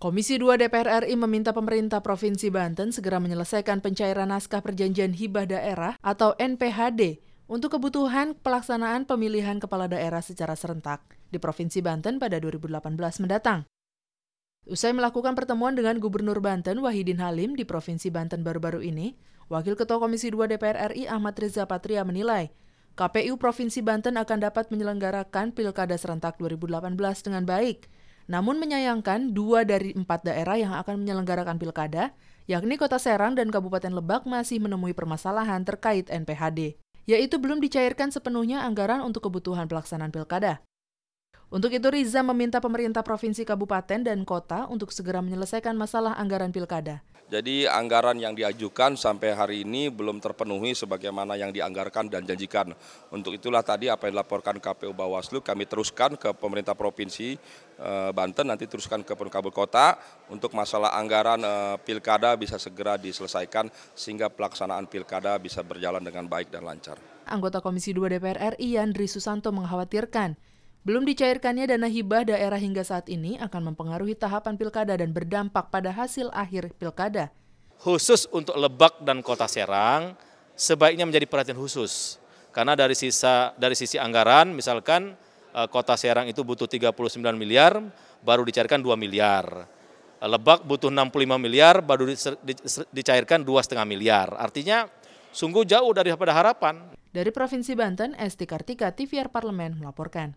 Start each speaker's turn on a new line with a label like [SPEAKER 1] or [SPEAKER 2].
[SPEAKER 1] Komisi 2 DPR RI meminta pemerintah Provinsi Banten segera menyelesaikan pencairan naskah perjanjian hibah daerah atau NPHD untuk kebutuhan pelaksanaan pemilihan kepala daerah secara serentak di Provinsi Banten pada 2018 mendatang. Usai melakukan pertemuan dengan Gubernur Banten Wahidin Halim di Provinsi Banten baru-baru ini, Wakil Ketua Komisi 2 DPR RI Ahmad Riza Patria menilai, KPU Provinsi Banten akan dapat menyelenggarakan Pilkada serentak 2018 dengan baik – namun menyayangkan dua dari empat daerah yang akan menyelenggarakan pilkada, yakni Kota Serang dan Kabupaten Lebak masih menemui permasalahan terkait NPHD, yaitu belum dicairkan sepenuhnya anggaran untuk kebutuhan pelaksanaan pilkada. Untuk itu Riza meminta pemerintah provinsi kabupaten dan kota untuk segera menyelesaikan masalah anggaran pilkada.
[SPEAKER 2] Jadi anggaran yang diajukan sampai hari ini belum terpenuhi sebagaimana yang dianggarkan dan janjikan. Untuk itulah tadi apa yang dilaporkan KPU Bawaslu kami teruskan ke pemerintah provinsi eh, Banten nanti teruskan ke kabupaten Kota untuk masalah anggaran eh, pilkada bisa segera diselesaikan sehingga pelaksanaan pilkada bisa berjalan dengan baik dan lancar.
[SPEAKER 1] Anggota Komisi 2 DPR RI Yandri Susanto mengkhawatirkan belum dicairkannya dana hibah daerah hingga saat ini akan mempengaruhi tahapan pilkada dan berdampak pada hasil akhir pilkada.
[SPEAKER 3] Khusus untuk Lebak dan Kota Serang, sebaiknya menjadi perhatian khusus. Karena dari sisa dari sisi anggaran, misalkan eh, Kota Serang itu butuh 39 miliar, baru dicairkan 2 miliar. Lebak butuh 65 miliar, baru dicairkan 2,5 miliar. Artinya sungguh jauh daripada harapan.
[SPEAKER 1] Dari Provinsi Banten, Esti Kartika, TVR Parlemen melaporkan.